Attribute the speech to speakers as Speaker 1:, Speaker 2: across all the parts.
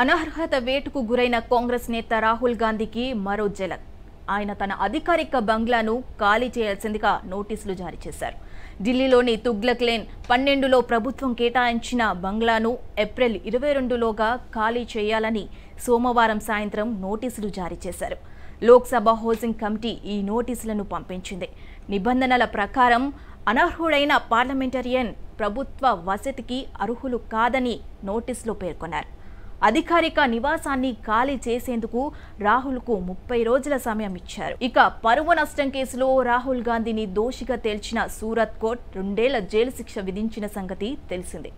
Speaker 1: అనర్హత వేటుకు గురైన కాంగ్రెస్ నేత రాహుల్ గాంధీకి మరో జలక్ ఆయన తన అధికారిక బంగ్లాను ఖాళీ చేయాల్సిందిగా నోటీసులు జారీ చేశారు ఢిల్లీలోని తుగ్లక్ లేన్ పన్నెండులో ప్రభుత్వం కేటాయించిన బంగ్లాను ఏప్రిల్ ఇరవై రెండులోగా ఖాళీ చేయాలని సోమవారం సాయంత్రం నోటీసులు జారీ చేశారు లోక్సభ హౌసింగ్ కమిటీ ఈ నోటీసులను పంపించింది నిబంధనల ప్రకారం అనర్హుడైన పార్లమెంటరియన్ ప్రభుత్వ వసతికి అర్హులు కాదని నోటీసులో పేర్కొన్నారు అధికారిక నివాసాన్ని ఖాళీ చేసేందుకు రాహుల్కు ముప్పై రోజుల సమయం ఇచ్చారు ఇక పరువు నష్టం కేసులో రాహుల్ గాంధీని దోషిగా తేల్చిన సూరత్ కోర్ట్ రెండేళ్ల జైలు శిక్ష విధించిన సంగతి తెలిసిందే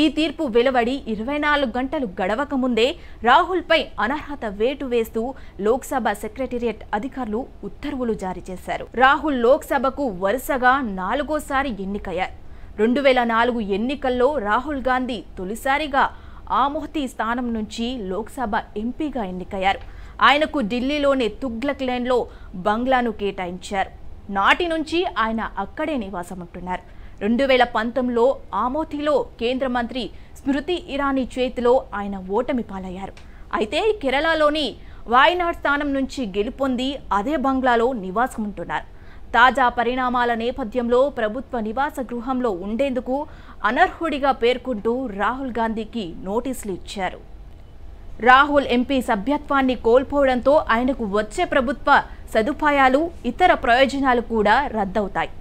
Speaker 1: ఈ తీర్పు వెలువడి ఇరవై నాలుగు గంటలు గడవక ముందే రాహుల్పై అనర్హత వేటు వేస్తూ లోక్సభ సెక్రటేరియట్ అధికారులు ఉత్తర్వులు జారీ చేశారు రాహుల్ లోక్సభకు వరుసగా నాలుగోసారి ఎన్నికయ్యారు రెండు వేల నాలుగు ఎన్నికల్లో రాహుల్ గాంధీ తొలిసారిగా ఆమోహతి స్థానం నుంచి లోక్సభ ఎంపీగా ఎన్నికయ్యారు ఆయనకు ఢిల్లీలోని తుగ్లక్ లేన్లో బంగ్లాను కేటాయించారు నాటి నుంచి ఆయన అక్కడే నివాసం ఉంటున్నారు రెండు వేల పంతొమ్మిదిలో ఆమోతిలో కేంద్ర మంత్రి స్మృతి ఇరానీ చేతిలో ఆయన ఓటమి పాలయ్యారు అయితే కేరళలోని వాయనాడ్ స్థానం నుంచి గెలుపొంది అదే బంగ్లాలో నివాసం ఉంటున్నారు తాజా పరిణామాల నేపథ్యంలో ప్రభుత్వ నివాస గృహంలో ఉండేందుకు అనర్హుడిగా పేర్కొంటూ రాహుల్ గాంధీకి నోటీసులు ఇచ్చారు రాహుల్ ఎంపీ సభ్యత్వాన్ని కోల్పోవడంతో ఆయనకు వచ్చే ప్రభుత్వ సదుపాయాలు ఇతర ప్రయోజనాలు కూడా రద్దవుతాయి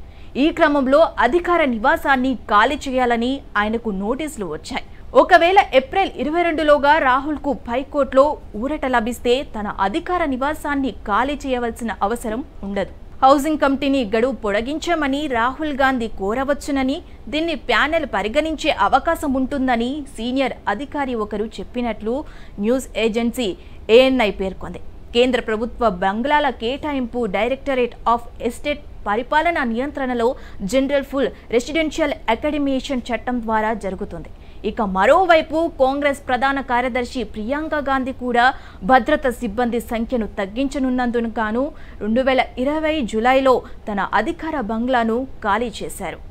Speaker 1: ఈ క్రమంలో అధికార నివాసాన్ని ఖాళీ చేయాలని ఆయనకు నోటీసులు వచ్చాయి ఒకవేళ ఏప్రిల్ ఇరవై రెండులోగా రాహుల్కు పైకోర్టులో ఊరట లభిస్తే తన అధికార నివాసాన్ని ఖాళీ చేయవలసిన అవసరం ఉండదు హౌసింగ్ కమిటీని గడువు పొడగించామని రాహుల్ గాంధీ కోరవచ్చునని దీన్ని ప్యానెల్ పరిగణించే అవకాశం ఉంటుందని సీనియర్ అధికారి ఒకరు చెప్పినట్లు న్యూస్ ఏజెన్సీ ఏఎన్ఐ పేర్కొంది కేంద్ర ప్రభుత్వ బంగ్లాల కేటాయింపు డైరెక్టరేట్ ఆఫ్ ఎస్టేట్ పరిపాలన నియంత్రణలో జనరల్ ఫుల్ రెసిడెన్షియల్ అకాడమియేషన్ చట్టం ద్వారా జరుగుతుంది ఇక మరోవైపు కాంగ్రెస్ ప్రధాన కార్యదర్శి ప్రియాంక గాంధీ కూడా భద్రత సిబ్బంది సంఖ్యను తగ్గించనున్నందుకు గాను రెండు వేల ఇరవై జులైలో తన అధికార బంగ్లాను ఖాళీ చేశారు